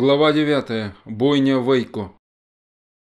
Глава 9. Бойня Вейко.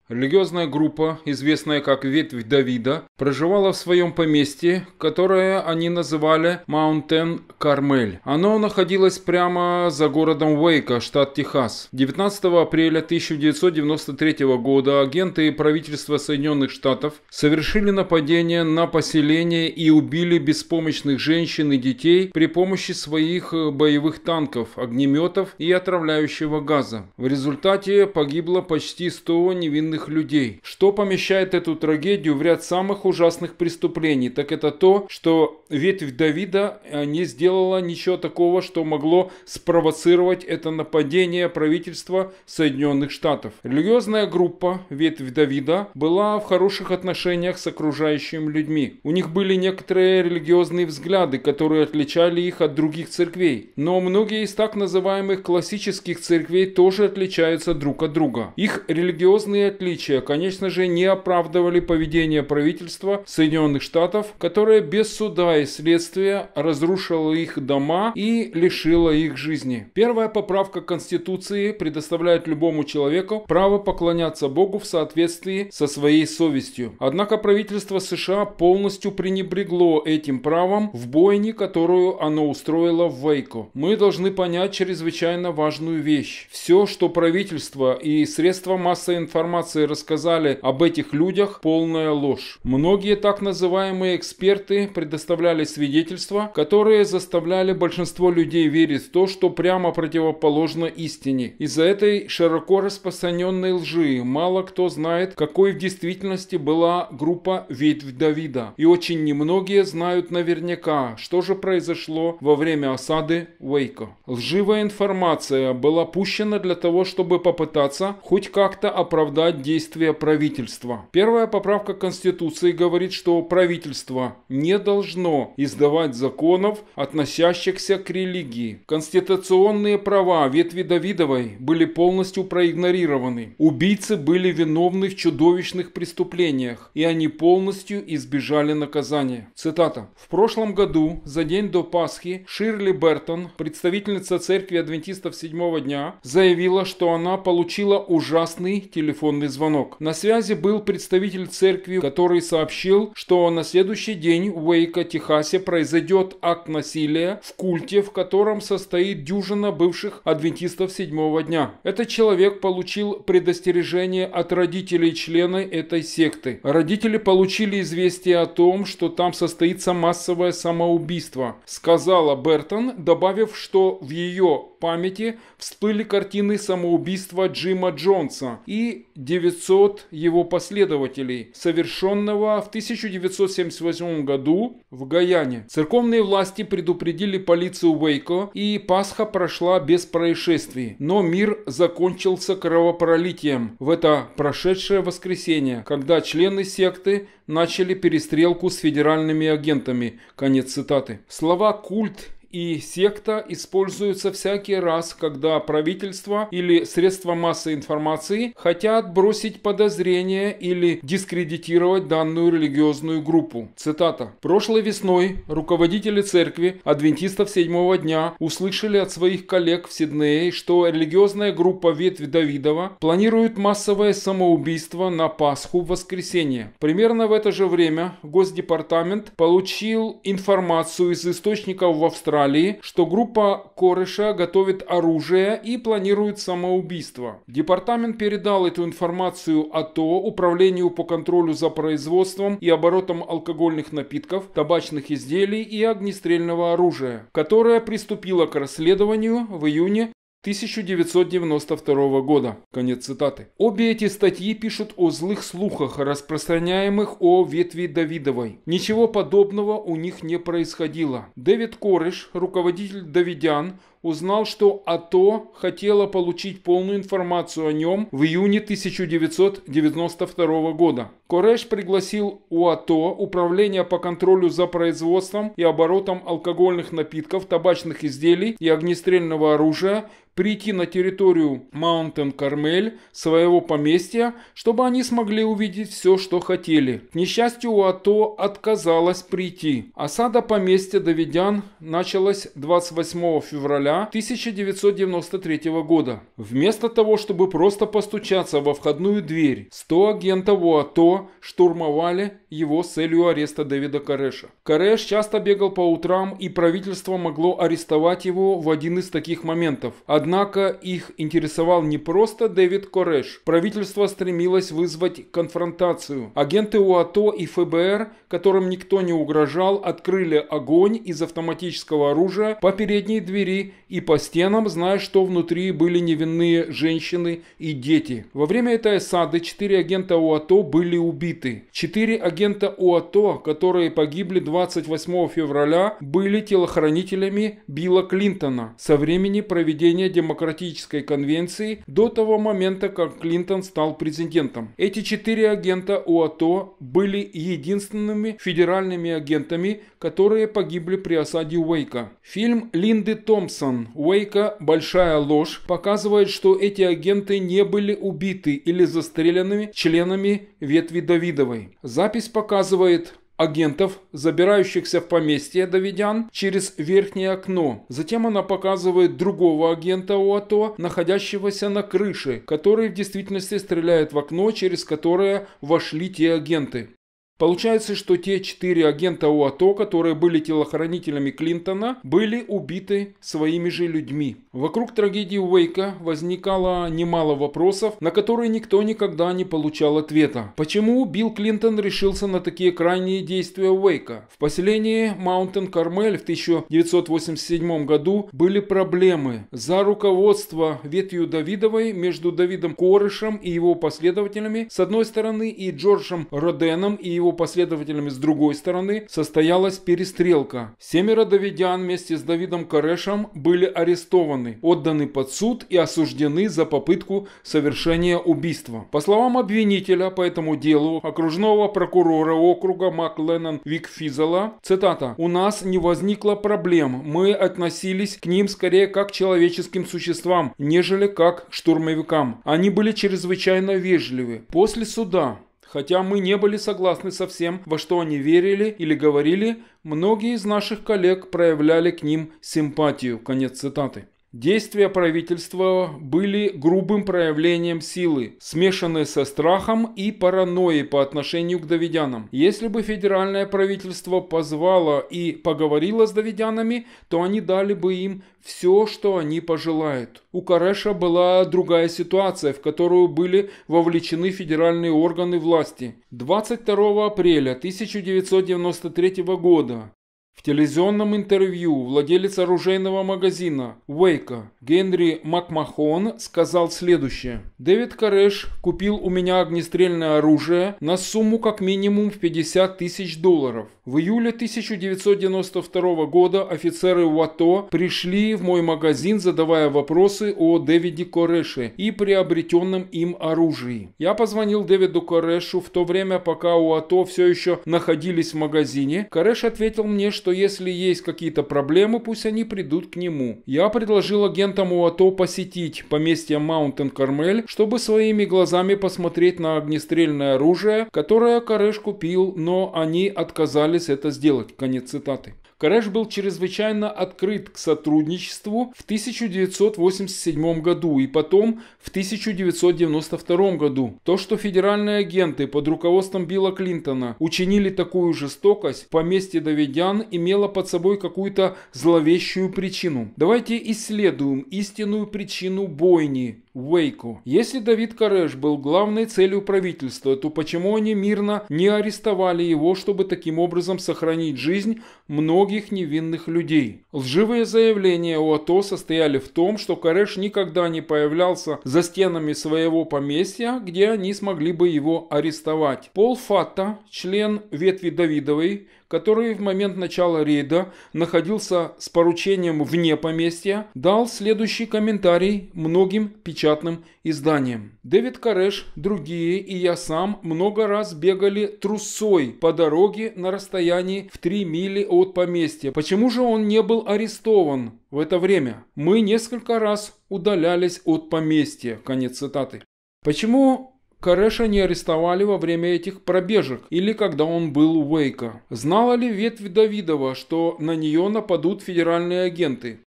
Религиозная группа, известная как «Ветвь Давида», проживала в своем поместье, которое они называли «Маунтен Кармель». Оно находилось прямо за городом Уэйка, штат Техас. 19 апреля 1993 года агенты правительства Соединенных Штатов совершили нападение на поселение и убили беспомощных женщин и детей при помощи своих э, боевых танков, огнеметов и отравляющего газа. В результате погибло почти 100 невинных невинных людей. Что помещает эту трагедию в ряд самых ужасных преступлений, так это то, что ветвь Давида э, не сделала ничего такого, что могло спровоцировать это нападение правительства Соединенных Штатов. Религиозная группа ветвь Давида была в хороших отношениях с окружающими людьми. У них были некоторые религиозные взгляды, которые отличали их от других церквей. Но многие из так называемых классических церквей тоже отличаются друг от друга. Их религиозные отличия отличия, конечно же, не оправдывали поведение правительства Соединенных Штатов, которое без суда и следствия разрушило их дома и лишило их жизни. Первая поправка Конституции предоставляет любому человеку право поклоняться Богу в соответствии со своей совестью. Однако правительство США полностью пренебрегло этим правом в бойне, которую оно устроило в Вейко. Мы должны понять чрезвычайно важную вещь. Все, что правительство и средства массовой информации информации рассказали об этих людях полная ложь. Многие так называемые эксперты предоставляли свидетельства, которые заставляли большинство людей верить в то, что прямо противоположно истине. Из-за этой широко распространенной лжи мало кто знает, какой в действительности была группа «Ветвь Давида». И очень немногие знают наверняка, что же произошло во время осады Уэйко. Лживая информация была пущена для того, чтобы попытаться хоть как-то оправдать действия правительства. Первая поправка Конституции говорит, что правительство не должно издавать законов, относящихся к религии. Конституционные права ветви Давидовой были полностью проигнорированы. Убийцы были виновны в чудовищных преступлениях, и они полностью избежали наказания. Цитата. В прошлом году, за день до Пасхи, Ширли Бертон, представительница церкви адвентистов седьмого дня, заявила, что она получила ужасный телефонный звонок звонок. На связи был представитель церкви, который сообщил, что на следующий день в Уэйка, Техасе произойдет акт насилия в культе, в котором состоит дюжина бывших адвентистов седьмого дня. Этот человек получил предостережение от родителей члена этой секты. Родители получили известие о том, что там состоится массовое самоубийство, сказала Бертон, добавив, что в ее памяти всплыли картины самоубийства Джима Джонса и 900 его последователей, совершенного в 1978 году в Гаяне. Церковные власти предупредили полицию Уэйко, и Пасха прошла без происшествий. Но мир закончился кровопролитием в это прошедшее воскресенье, когда члены секты начали перестрелку с федеральными агентами. Конец цитаты. Слова «культ» и секта используются всякий раз, когда правительство или средства массовой информации хотят бросить подозрения или дискредитировать данную религиозную группу. Цитата. «Прошлой весной руководители церкви адвентистов седьмого дня услышали от своих коллег в Сиднее, что религиозная группа ветви Давидова планирует массовое самоубийство на Пасху в воскресенье. Примерно в это же время Госдепартамент получил информацию из источников в Австралии, Италии, что группа Корыша готовит оружие и планирует самоубийство. Департамент передал эту информацию АТО Управлению по контролю за производством и оборотом алкогольных напитков, табачных изделий и огнестрельного оружия, которое приступило к расследованию в июне 1992 года. Конец цитаты. Обе эти статьи пишут о злых слухах, распространяемых о ветви Давидовой. Ничего подобного у них не происходило. Дэвид Корыш, руководитель «Давидян», узнал, что АТО хотела получить полную информацию о нем в июне 1992 года. Кореш пригласил УАТО, Управление по контролю за производством и оборотом алкогольных напитков, табачных изделий и огнестрельного оружия, прийти на территорию Маунтен-Кармель, своего поместья, чтобы они смогли увидеть все, что хотели. К несчастью, УАТО отказалась прийти. Осада поместья Давидян началась 28 февраля 1993 года. Вместо того, чтобы просто постучаться во входную дверь, 100 агентов УАТО штурмовали его с целью ареста Дэвида Кареша. Кареш часто бегал по утрам, и правительство могло арестовать его в один из таких моментов. Однако их интересовал не просто Дэвид Кореш. Правительство стремилось вызвать конфронтацию. Агенты УАТО и ФБР, которым никто не угрожал, открыли огонь из автоматического оружия по передней двери и по стенам, зная, что внутри были невинные женщины и дети. Во время этой осады четыре агента УАТО были убиты. Четыре агента УАТО, которые погибли 28 февраля, были телохранителями Билла Клинтона со времени проведения Демократической конвенции до того момента, как Клинтон стал президентом. Эти четыре агента УАТО были единственными федеральными агентами, которые погибли при осаде Уэйка. Фильм Линды Томпсон «Уэйка. Большая ложь» показывает, что эти агенты не были убиты или застреляны членами ветви Давидовой. Запись показывает агентов, забирающихся в поместье Давидян через верхнее окно. Затем она показывает другого агента УАТО, находящегося на крыше, который в действительности стреляет в окно, через которое вошли те агенты. Получается, что те четыре агента УАТО, которые были телохранителями Клинтона, были убиты своими же людьми. Вокруг трагедии Уэйка возникало немало вопросов, на которые никто никогда не получал ответа. Почему Билл Клинтон решился на такие крайние действия Уэйка? В поселении Маунтин Кармель в 1987 году были проблемы. За руководство ветвью Давидовой между Давидом Корышем и его последователями с одной стороны и Джорджем Роденом и его его последователями с другой стороны состоялась перестрелка. Семеро давидян вместе с Давидом Корешем были арестованы, отданы под суд и осуждены за попытку совершения убийства. По словам обвинителя по этому делу, окружного прокурора округа Макленнон Викфизела, цитата, «У нас не возникло проблем, мы относились к ним скорее как к человеческим существам, нежели как к штурмовикам. Они были чрезвычайно вежливы. После суда Хотя мы не были согласны со всем, во что они верили или говорили, многие из наших коллег проявляли к ним симпатию. Конец цитаты. Действия правительства были грубым проявлением силы, смешанной со страхом и паранойей по отношению к давидянам. Если бы федеральное правительство позвало и поговорило с давидянами, то они дали бы им все, что они пожелают. У Кареша была другая ситуация, в которую были вовлечены федеральные органы власти. 22 апреля 1993 года в телевизионном интервью владелец оружейного магазина Уэйка Генри Макмахон сказал следующее. «Дэвид Кареш купил у меня огнестрельное оружие на сумму как минимум в 50 тысяч долларов. В июле 1992 года офицеры УАТО пришли в мой магазин, задавая вопросы о Дэвиде Кореше и приобретенном им оружии. Я позвонил Дэвиду Корешу в то время, пока УАТО все еще находились в магазине. Кореш ответил мне, что что если есть какие-то проблемы, пусть они придут к нему. Я предложил агентам УАТО посетить поместье Маунтин Кармель, чтобы своими глазами посмотреть на огнестрельное оружие, которое Кареш купил, но они отказались это сделать. Конец цитаты. Кареш был чрезвычайно открыт к сотрудничеству в 1987 году и потом в 1992 году. То, что федеральные агенты под руководством Билла Клинтона учинили такую жестокость, по поместье Давидян имело под собой какую-то зловещую причину. Давайте исследуем истинную причину бойни Уэйку. Если Давид Кареш был главной целью правительства, то почему они мирно не арестовали его, чтобы таким образом сохранить жизнь многих невинных людей? Лживые заявления у АТО состояли в том, что Кареш никогда не появлялся за стенами своего поместья, где они смогли бы его арестовать. Пол Фатта, член ветви Давидовой, который в момент начала рейда находился с поручением вне поместья, дал следующий комментарий многим печатным изданиям. Дэвид Кареш, другие и я сам много раз бегали трусой по дороге на расстоянии в 3 мили от поместья. Почему же он не был арестован в это время? Мы несколько раз удалялись от поместья. Конец цитаты. Почему Кареша не арестовали во время этих пробежек или когда он был у Уэйка. Знала ли ветвь Давидова, что на нее нападут федеральные агенты?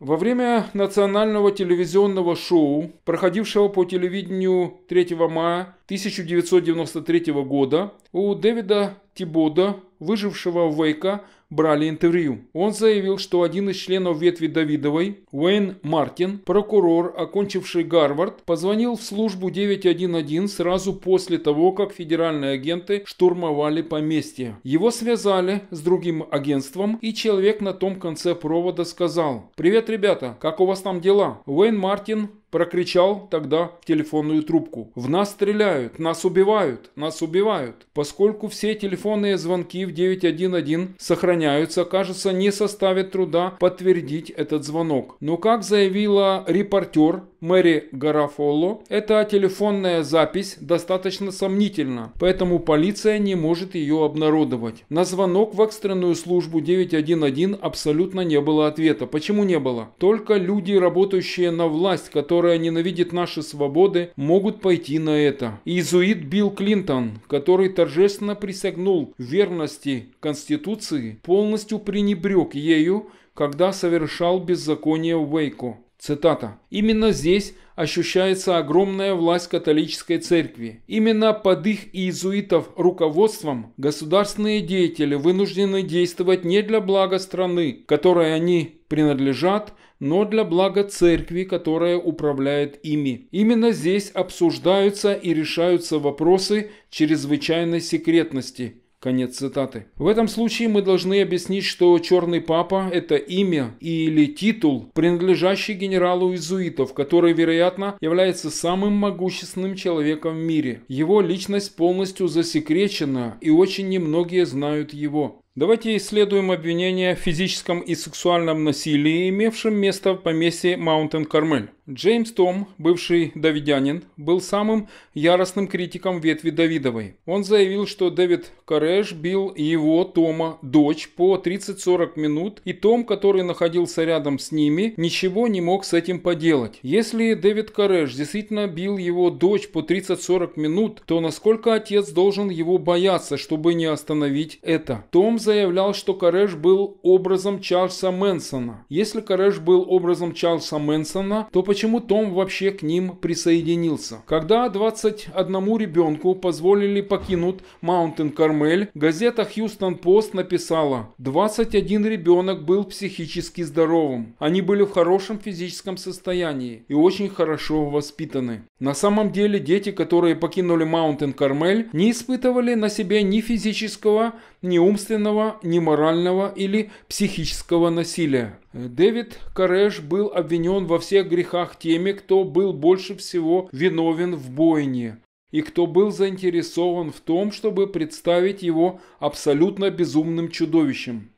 Во время национального телевизионного шоу, проходившего по телевидению 3 мая 1993 года, у Дэвида Тибода, выжившего в Вейка, брали интервью. Он заявил, что один из членов ветви Давидовой, Уэйн Мартин, прокурор, окончивший Гарвард, позвонил в службу 911 сразу после того, как федеральные агенты штурмовали поместье. Его связали с другим агентством, и человек на том конце провода сказал «Привет, ребята, как у вас там дела?» Уэйн Мартин Прокричал тогда в телефонную трубку. «В нас стреляют! Нас убивают! Нас убивают!» Поскольку все телефонные звонки в 911 сохраняются, кажется, не составит труда подтвердить этот звонок. Но, «Ну как заявила репортер Мэри Гарафоло. эта телефонная запись достаточно сомнительна, поэтому полиция не может ее обнародовать. На звонок в экстренную службу 911 абсолютно не было ответа. Почему не было? Только люди, работающие на власть, которая ненавидит наши свободы, могут пойти на это. Иезуит Билл Клинтон, который торжественно присягнул верности Конституции, полностью пренебрег ею, когда совершал беззаконие в Вейко. Цитата. «Именно здесь ощущается огромная власть католической церкви. Именно под их иезуитов руководством государственные деятели вынуждены действовать не для блага страны, которой они принадлежат, но для блага церкви, которая управляет ими. Именно здесь обсуждаются и решаются вопросы чрезвычайной секретности, Конец цитаты. В этом случае мы должны объяснить, что «Черный Папа» – это имя или титул, принадлежащий генералу иезуитов, который, вероятно, является самым могущественным человеком в мире. Его личность полностью засекречена, и очень немногие знают его. Давайте исследуем обвинения в физическом и сексуальном насилии, имевшем место в поместье Маунтен Кармель. Джеймс Том, бывший давидянин, был самым яростным критиком ветви Давидовой. Он заявил, что Дэвид Кареш бил его, Тома, дочь по 30-40 минут, и Том, который находился рядом с ними, ничего не мог с этим поделать. Если Дэвид Кареш действительно бил его дочь по 30-40 минут, то насколько отец должен его бояться, чтобы не остановить это? Том заявлял, что Кареш был образом Чарльза Мэнсона. Если Кареш был образом Чарльза Мэнсона, то почему Том вообще к ним присоединился? Когда 21 ребенку позволили покинуть Маунтин Кармель, газета Хьюстон Пост написала «21 ребенок был психически здоровым. Они были в хорошем физическом состоянии и очень хорошо воспитаны». На самом деле дети, которые покинули Маунтин Кармель, не испытывали на себе ни физического, ни умственного, ни морального или психического насилия. Дэвид Кареш был обвинен во всех грехах теми, кто был больше всего виновен в бойне и кто был заинтересован в том, чтобы представить его абсолютно безумным чудовищем.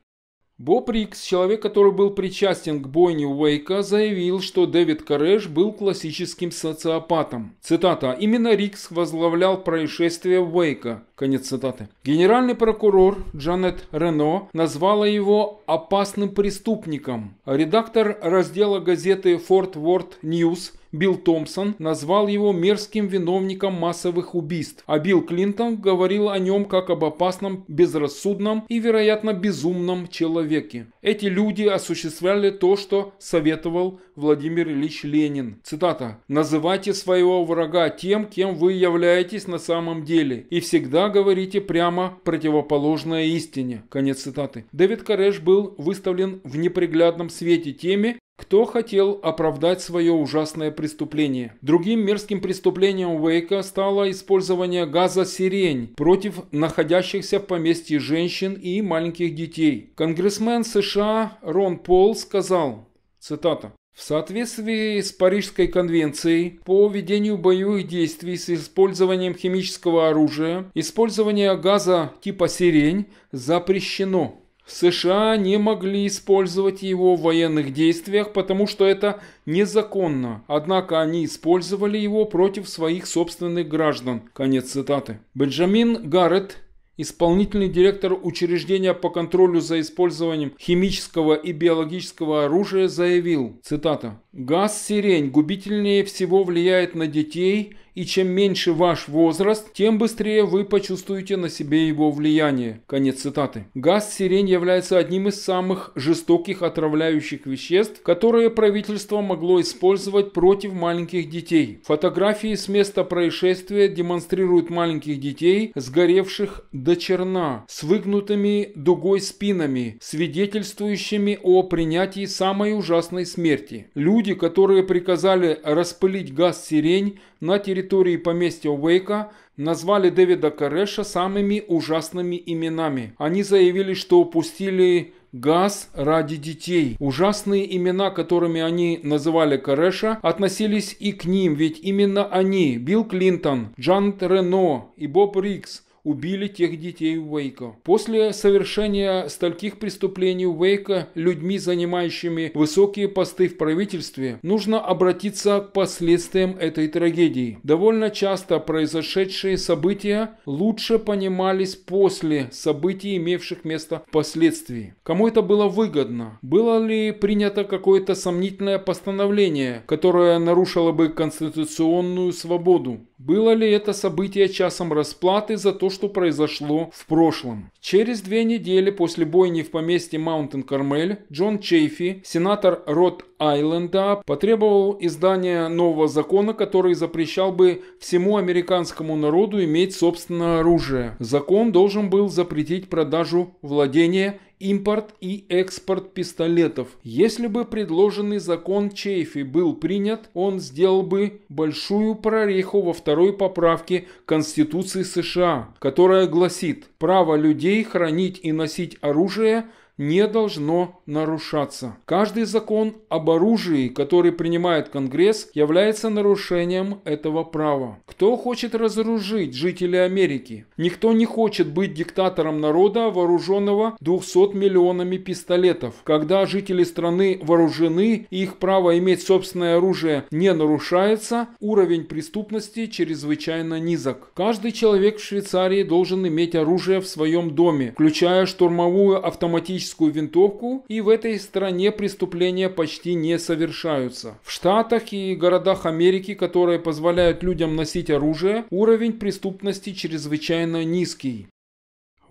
Боб Рикс, человек, который был причастен к бойне Уэйка, заявил, что Дэвид Кареш был классическим социопатом. Цитата. «Именно Рикс возглавлял происшествие Уэйка». Конец цитаты. Генеральный прокурор Джанет Рено назвала его «опасным преступником». Редактор раздела газеты «Форт Ворд Ньюс» Билл Томпсон назвал его мерзким виновником массовых убийств, а Билл Клинтон говорил о нем как об опасном, безрассудном и, вероятно, безумном человеке. Эти люди осуществляли то, что советовал Владимир Ильич Ленин. Цитата. «Называйте своего врага тем, кем вы являетесь на самом деле, и всегда говорите прямо противоположное истине». Конец цитаты. Дэвид Кареш был выставлен в неприглядном свете теми, кто хотел оправдать свое ужасное преступление? Другим мерзким преступлением Уэйка стало использование газа «Сирень» против находящихся в поместье женщин и маленьких детей. Конгрессмен США Рон Пол сказал, цитата, в соответствии с Парижской конвенцией по ведению боевых действий с использованием химического оружия, использование газа типа «сирень» запрещено. США не могли использовать его в военных действиях, потому что это незаконно. Однако они использовали его против своих собственных граждан. Конец цитаты. Бенджамин Гарретт, исполнительный директор учреждения по контролю за использованием химического и биологического оружия, заявил, цитата, Газ сирень губительнее всего влияет на детей, и чем меньше ваш возраст, тем быстрее вы почувствуете на себе его влияние. Конец цитаты. Газ сирень является одним из самых жестоких отравляющих веществ, которые правительство могло использовать против маленьких детей. Фотографии с места происшествия демонстрируют маленьких детей, сгоревших до черна, с выгнутыми дугой спинами, свидетельствующими о принятии самой ужасной смерти. Люди Люди, которые приказали распылить газ «Сирень» на территории поместья Уэйка, назвали Дэвида Кареша самыми ужасными именами. Они заявили, что упустили газ ради детей. Ужасные имена, которыми они называли Кареша, относились и к ним, ведь именно они, Билл Клинтон, Джан Рено и Боб Рикс – убили тех детей Уэйка. После совершения стольких преступлений Уэйка людьми, занимающими высокие посты в правительстве, нужно обратиться к последствиям этой трагедии. Довольно часто произошедшие события лучше понимались после событий, имевших место впоследствии. Кому это было выгодно? Было ли принято какое-то сомнительное постановление, которое нарушило бы конституционную свободу? Было ли это событие часом расплаты за то, что произошло в прошлом? Через две недели после бойни в поместье Маунтин-Кармель Джон Чейфи, сенатор Рот-Айленда, потребовал издания нового закона, который запрещал бы всему американскому народу иметь собственное оружие. Закон должен был запретить продажу, владения импорт и экспорт пистолетов. Если бы предложенный закон Чейфи был принят, он сделал бы большую прореху во второй поправке Конституции США, которая гласит «Право людей хранить и носить оружие не должно нарушаться. Каждый закон об оружии, который принимает Конгресс, является нарушением этого права. Кто хочет разоружить жителей Америки? Никто не хочет быть диктатором народа, вооруженного 200 миллионами пистолетов. Когда жители страны вооружены и их право иметь собственное оружие не нарушается, уровень преступности чрезвычайно низок. Каждый человек в Швейцарии должен иметь оружие в своем доме, включая штурмовую автоматическую автоматическую винтовку, и в этой стране преступления почти не совершаются. В Штатах и городах Америки, которые позволяют людям носить оружие, уровень преступности чрезвычайно низкий.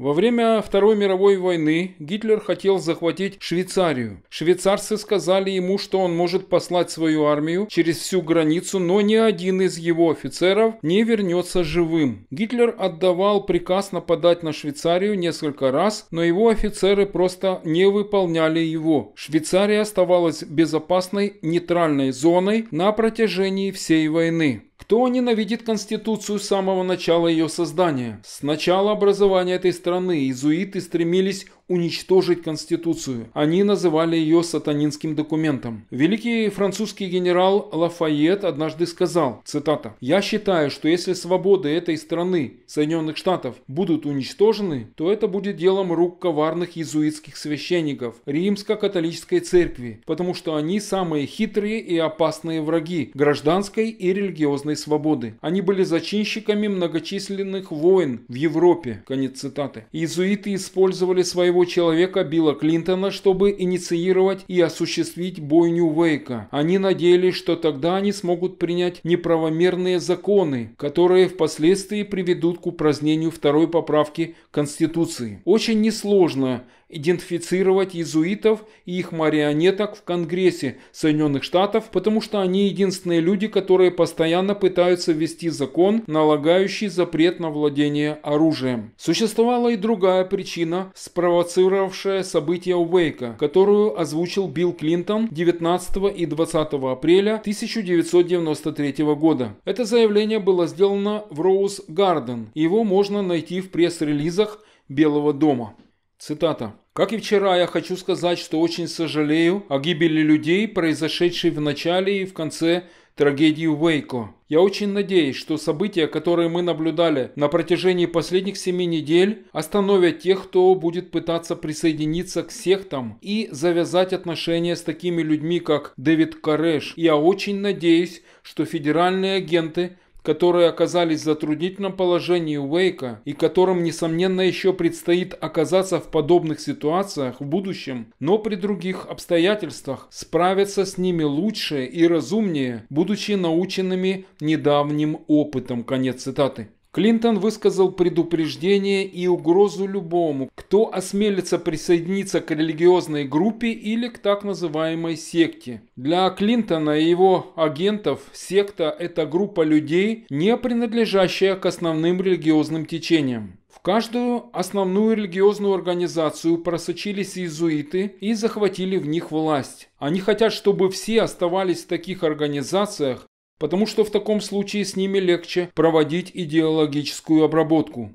Во время Второй мировой войны Гитлер хотел захватить Швейцарию. Швейцарцы сказали ему, что он может послать свою армию через всю границу, но ни один из его офицеров не вернется живым. Гитлер отдавал приказ нападать на Швейцарию несколько раз, но его офицеры просто не выполняли его. Швейцария оставалась безопасной нейтральной зоной на протяжении всей войны. Кто ненавидит Конституцию с самого начала ее создания? С начала образования этой страны иезуиты стремились уничтожить Конституцию. Они называли ее сатанинским документом. Великий французский генерал Лафайет однажды сказал, цитата, «Я считаю, что если свободы этой страны, Соединенных Штатов, будут уничтожены, то это будет делом рук коварных иезуитских священников Римско-католической церкви, потому что они самые хитрые и опасные враги гражданской и религиозной свободы. Они были зачинщиками многочисленных войн в Европе. Конец цитаты. Иезуиты использовали своего человека Билла Клинтона, чтобы инициировать и осуществить бойню Вейка. Они надеялись, что тогда они смогут принять неправомерные законы, которые впоследствии приведут к упразднению второй поправки Конституции. Очень несложно идентифицировать иезуитов и их марионеток в Конгрессе Соединенных Штатов, потому что они единственные люди, которые постоянно пытаются ввести закон, налагающий запрет на владение оружием. Существовала и другая причина, спровоцировавшая события Уэйка, которую озвучил Билл Клинтон 19 и 20 апреля 1993 года. Это заявление было сделано в Роуз Гарден, его можно найти в пресс-релизах Белого дома. Цитата. «Как и вчера, я хочу сказать, что очень сожалею о гибели людей, произошедшей в начале и в конце трагедии Уэйко. Я очень надеюсь, что события, которые мы наблюдали на протяжении последних семи недель, остановят тех, кто будет пытаться присоединиться к сектам и завязать отношения с такими людьми, как Дэвид Кареш. Я очень надеюсь, что федеральные агенты – которые оказались в затруднительном положении Уэйка и которым, несомненно, еще предстоит оказаться в подобных ситуациях в будущем, но при других обстоятельствах справятся с ними лучше и разумнее, будучи наученными недавним опытом. Конец цитаты. Клинтон высказал предупреждение и угрозу любому, кто осмелится присоединиться к религиозной группе или к так называемой секте. Для Клинтона и его агентов секта – это группа людей, не принадлежащая к основным религиозным течениям. В каждую основную религиозную организацию просочились иезуиты и захватили в них власть. Они хотят, чтобы все оставались в таких организациях потому что в таком случае с ними легче проводить идеологическую обработку.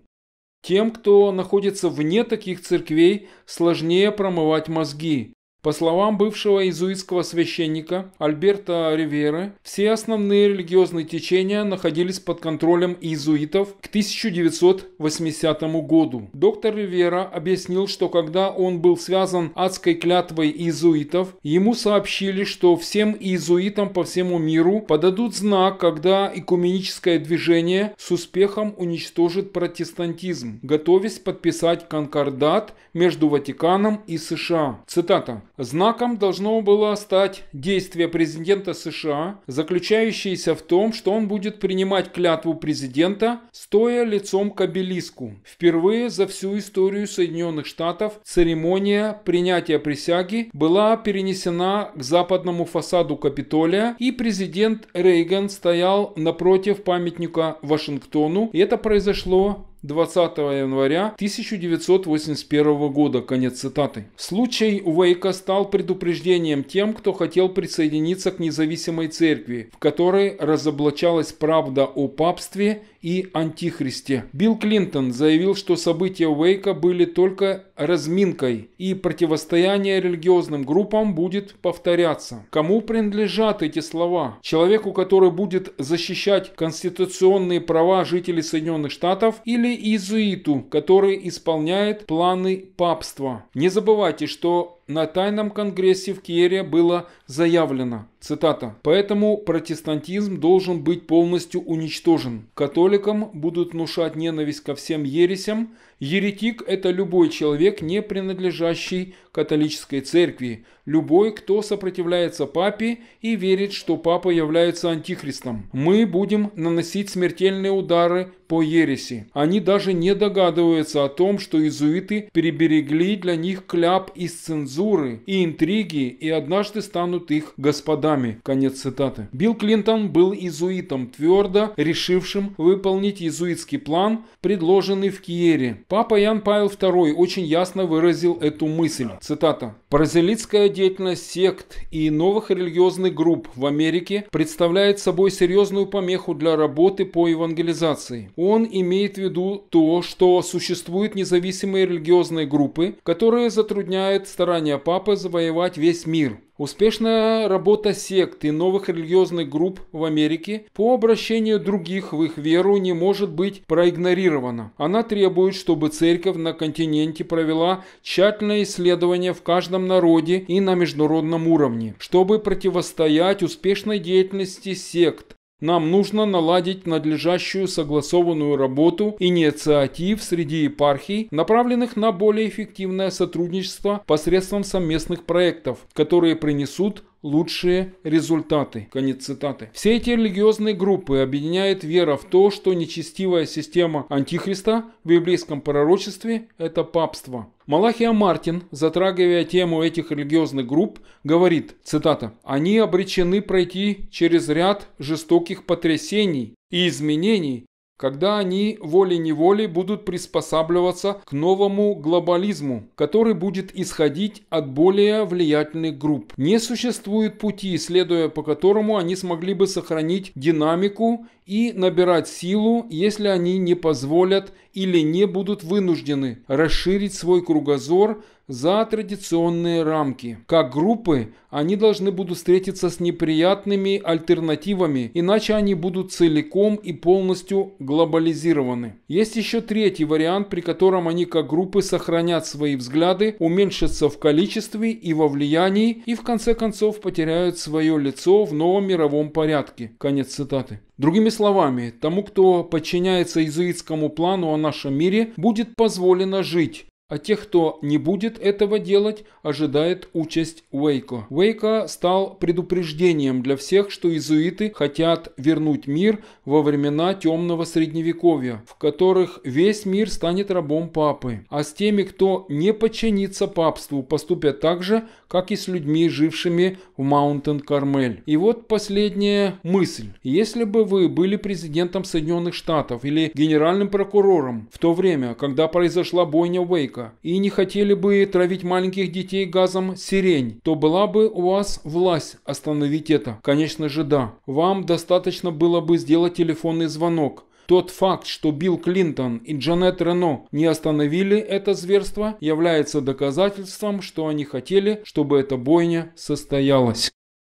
Тем, кто находится вне таких церквей, сложнее промывать мозги, по словам бывшего иезуитского священника Альберта Риверы, все основные религиозные течения находились под контролем иезуитов к 1980 году. Доктор Ривера объяснил, что когда он был связан адской клятвой иезуитов, ему сообщили, что всем иезуитам по всему миру подадут знак, когда экуменическое движение с успехом уничтожит протестантизм, готовясь подписать конкордат между Ватиканом и США. Цитата. Знаком должно было стать действие президента США, заключающееся в том, что он будет принимать клятву президента, стоя лицом к обелиску. Впервые за всю историю Соединенных Штатов церемония принятия присяги была перенесена к западному фасаду Капитолия, и президент Рейган стоял напротив памятника Вашингтону. И это произошло 20 января 1981 года. Конец цитаты. Случай Уэйка стал предупреждением тем, кто хотел присоединиться к независимой церкви, в которой разоблачалась правда о папстве и антихристе. Билл Клинтон заявил, что события Уэйка были только разминкой, и противостояние религиозным группам будет повторяться. Кому принадлежат эти слова? Человеку, который будет защищать конституционные права жителей Соединенных Штатов или или иезуиту, который исполняет планы папства. Не забывайте, что на тайном конгрессе в Киере было заявлено, цитата, «Поэтому протестантизм должен быть полностью уничтожен. Католикам будут внушать ненависть ко всем ересям. Еретик – это любой человек, не принадлежащий католической церкви, любой, кто сопротивляется папе и верит, что папа является антихристом. Мы будем наносить смертельные удары по ереси. Они даже не догадываются о том, что иезуиты переберегли для них кляп из цензуры цензуры и интриги и однажды станут их господами. Конец цитаты. Билл Клинтон был иезуитом, твердо решившим выполнить иезуитский план, предложенный в Киере. Папа Ян Павел II очень ясно выразил эту мысль. Цитата. Паразелитская деятельность сект и новых религиозных групп в Америке представляет собой серьезную помеху для работы по евангелизации. Он имеет в виду то, что существуют независимые религиозные группы, которые затрудняют старания Папы завоевать весь мир. Успешная работа сект и новых религиозных групп в Америке по обращению других в их веру не может быть проигнорирована. Она требует, чтобы церковь на континенте провела тщательное исследование в каждом народе и на международном уровне, чтобы противостоять успешной деятельности сект, нам нужно наладить надлежащую согласованную работу инициатив среди епархий, направленных на более эффективное сотрудничество посредством совместных проектов, которые принесут лучшие результаты. Конец цитаты. Все эти религиозные группы объединяет вера в то, что нечестивая система антихриста в библейском пророчестве – это папство. Малахия Мартин, затрагивая тему этих религиозных групп, говорит, цитата, «Они обречены пройти через ряд жестоких потрясений и изменений, когда они волей-неволей будут приспосабливаться к новому глобализму, который будет исходить от более влиятельных групп. Не существует пути, следуя по которому они смогли бы сохранить динамику и набирать силу, если они не позволят или не будут вынуждены расширить свой кругозор за традиционные рамки. Как группы они должны будут встретиться с неприятными альтернативами, иначе они будут целиком и полностью глобализированы. Есть еще третий вариант, при котором они как группы сохранят свои взгляды, уменьшатся в количестве и во влиянии и в конце концов потеряют свое лицо в новом мировом порядке. Конец цитаты. Другими словами, тому, кто подчиняется иезуитскому плану о нашем мире, будет позволено жить, а тех, кто не будет этого делать, ожидает участь Уэйко. Уэйко стал предупреждением для всех, что иезуиты хотят вернуть мир во времена темного средневековья, в которых весь мир станет рабом папы. А с теми, кто не подчинится папству, поступят так же, как и с людьми, жившими в Маунтен-Кармель. И вот последняя мысль. Если бы вы были президентом Соединенных Штатов или генеральным прокурором в то время, когда произошла бойня Уэйко, человека и не хотели бы травить маленьких детей газом сирень, то была бы у вас власть остановить это. Конечно же да. Вам достаточно было бы сделать телефонный звонок. Тот факт, что Билл Клинтон и Джанет Рено не остановили это зверство, является доказательством, что они хотели, чтобы эта бойня состоялась.